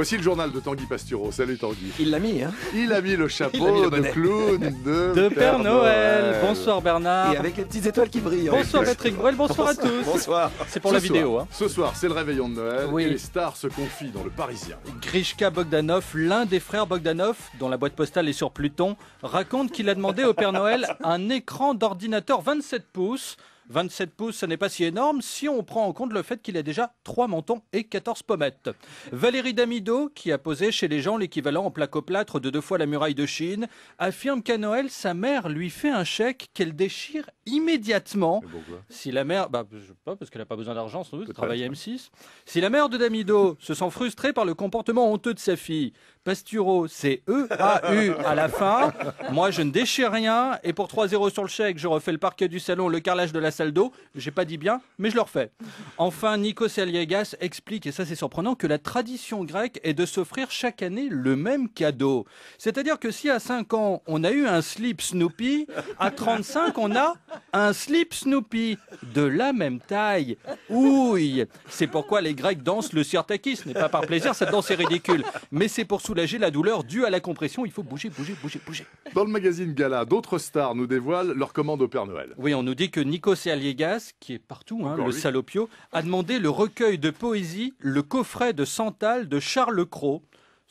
Voici le journal de Tanguy Pasturo, Salut Tanguy. Il l'a mis, hein Il a mis le chapeau de clown de, Père, Noël. Bonsoir Bernard. Et avec les petites étoiles qui brillent. Hein. Bonsoir Patrick Bruel, bonsoir, à tous. Bonsoir. C'est pour la vidéo. Hein. Ce soir, c'est le réveillon de Noël oui. et les stars se confient dans le Parisien. Grishka Bogdanov, l'un des frères Bogdanov, dont la boîte postale est sur Pluton, raconte qu'il a demandé au Père Noël un écran d'ordinateur 27 pouces 27 pouces, ce n'est pas si énorme si on prend en compte le fait qu'il a déjà 3 mentons et 14 pommettes. Valérie Damido, qui a posé chez les gens l'équivalent en placoplâtre de deux fois la muraille de Chine, affirme qu'à Noël, sa mère lui fait un chèque qu'elle déchire immédiatement. Si la mère, bah, pas, parce qu'elle n'a pas besoin d'argent sans doute, travaille M6. Si la mère de Damido se sent frustrée par le comportement honteux de sa fille, Pasturo, c'est E-A-U à la fin. Moi, je ne déchire rien. Et pour 3 0 sur le chèque, je refais le parquet du salon, le carrelage de la salle d'eau. J'ai pas dit bien, mais je le refais. Enfin, Nikos Aliagas explique, et ça c'est surprenant, que la tradition grecque est de s'offrir chaque année le même cadeau. C'est-à-dire que si à 5 ans, on a eu un slip Snoopy, à 35, on a un slip Snoopy de la même taille. Ouille C'est pourquoi les Grecs dansent le sirtaki. Ce n'est pas par plaisir, cette danse est ridicule. Mais c'est pour soulager la douleur due à la compression. Il faut bouger, bouger, bouger, bouger. Dans le magazine Gala, d'autres stars nous dévoilent leur commandes au Père Noël. Oui, on nous dit que Nikos Aliégas, qui est partout, hein, le salopio, a demandé le recueil de poésie, le coffret de Santal de Charles Cros.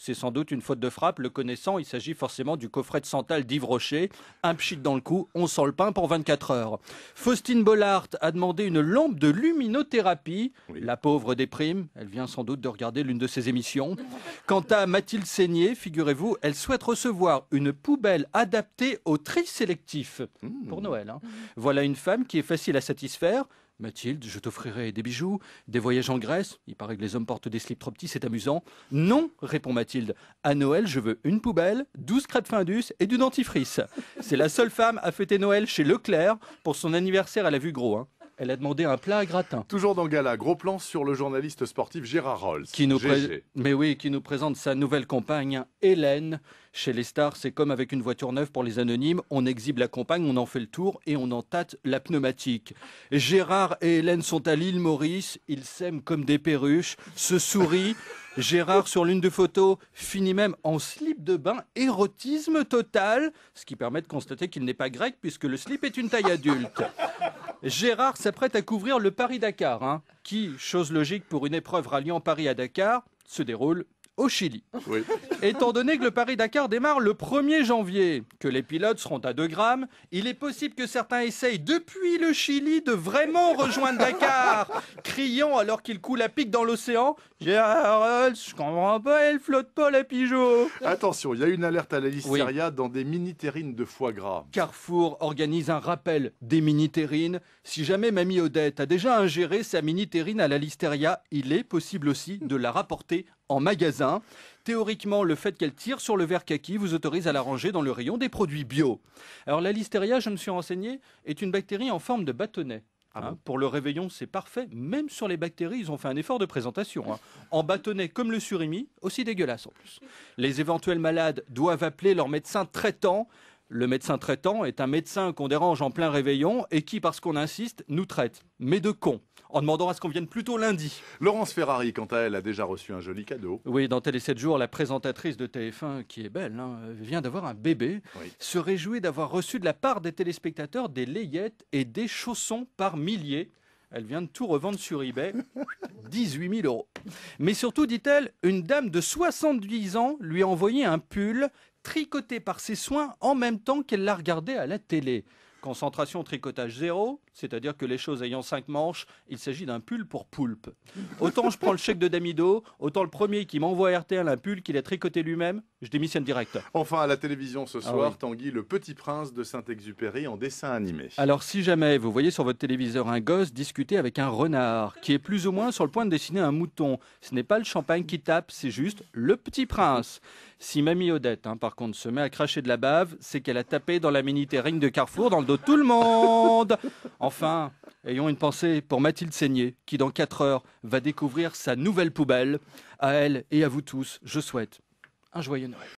C'est sans doute une faute de frappe. Le connaissant, il s'agit forcément du coffret de Santal d'Yves Rocher. Un pchit dans le cou, on sent le pain pour 24 heures. Faustine Bollard a demandé une lampe de luminothérapie. La pauvre déprime. Elle vient sans doute de regarder l'une de ses émissions. Quant à Mathilde Seigné, figurez-vous, elle souhaite recevoir une poubelle adaptée au tri sélectif. Mmh. Pour Noël. Hein. Voilà une femme qui est facile à satisfaire Mathilde, je t'offrirai des bijoux, des voyages en Grèce. Il paraît que les hommes portent des slips trop petits, c'est amusant. Non, répond Mathilde. À Noël, je veux une poubelle, 12 crêpes Findus et du dentifrice. C'est la seule femme à fêter Noël chez Leclerc. Pour son anniversaire, elle a vu gros. Hein. Elle a demandé un plat à gratin. Toujours dans Gala, gros plan sur le journaliste sportif Gérard Rolls. Qui nous Mais oui, qui nous présente sa nouvelle compagne, Hélène. Chez les stars, c'est comme avec une voiture neuve pour les anonymes. On exhibe la compagne, on en fait le tour et on en tâte la pneumatique. Gérard et Hélène sont à l'île Maurice. Ils s'aiment comme des perruches, se sourient. Gérard, sur l'une des photos, finit même en slip de bain, érotisme total, ce qui permet de constater qu'il n'est pas grec puisque le slip est une taille adulte. Gérard s'apprête à couvrir le Paris-Dakar, hein. qui, chose logique pour une épreuve ralliant Paris à Dakar, se déroule au Chili. Étant donné que le Paris-Dakar démarre le 1er janvier, que les pilotes seront à 2 grammes, il est possible que certains essayent depuis le Chili de vraiment rejoindre Dakar, criant alors qu'il coule la pique dans l'océan Gérald, je comprends pas, elle flotte pas la pigeot. Attention, il y a une alerte à la listeria dans des mini-terrines de foie gras. Carrefour organise un rappel des mini-terrines. Si jamais Mamie Odette a déjà ingéré sa mini-terrine à la listeria, il est possible aussi de la rapporter en magasin. Théoriquement, le fait qu'elle tire sur le verre kaki vous autorise à la ranger dans le rayon des produits bio. Alors la listeria, je me suis renseigné, est une bactérie en forme de bâtonnet. Ah hein, pour le réveillon, c'est parfait. Même sur les bactéries, ils ont fait un effort de présentation. Hein. En bâtonnet, comme le surimi, aussi dégueulasse en plus. Les éventuels malades doivent appeler leur médecin traitant le médecin traitant est un médecin qu'on dérange en plein réveillon et qui, parce qu'on insiste, nous traite. Mais de con. en demandant à ce qu'on vienne plutôt lundi. Laurence Ferrari, quant à elle, a déjà reçu un joli cadeau. Oui, dans Télé 7 jours, la présentatrice de TF1, qui est belle, hein, vient d'avoir un bébé, se réjouit d'avoir reçu de la part des téléspectateurs des layettes et des chaussons par milliers. Elle vient de tout revendre sur eBay, 18 000 euros. Mais surtout, dit-elle, une dame de 70 ans lui a envoyé un pull tricotée par ses soins en même temps qu'elle la regardait à la télé. Concentration tricotage zéro, c'est-à-dire que les choses ayant cinq manches, il s'agit d'un pull pour poulpe. Autant je prends le chèque de Damido, autant le premier qui m'envoie à RTL un pull qu'il a tricoté lui-même, je démissionne direct. Enfin, à la télévision ce ah soir, Tanguy, le petit prince de Saint-Exupéry en dessin animé. Alors, si jamais vous voyez sur votre téléviseur un gosse discuter avec un renard qui est plus ou moins sur le point de dessiner un mouton, ce n'est pas le champagne qui tape, c'est juste le petit prince. Si Mamie Odette, hein, par contre, se met à cracher de la bave, c'est qu'elle a tapé dans la ménitérine de Carrefour dans le dos de tout le monde. Enfin, ayons une pensée pour Mathilde Seigné, qui dans 4 heures va découvrir sa nouvelle poubelle. À elle et à vous tous, je souhaite un joyeux Noël.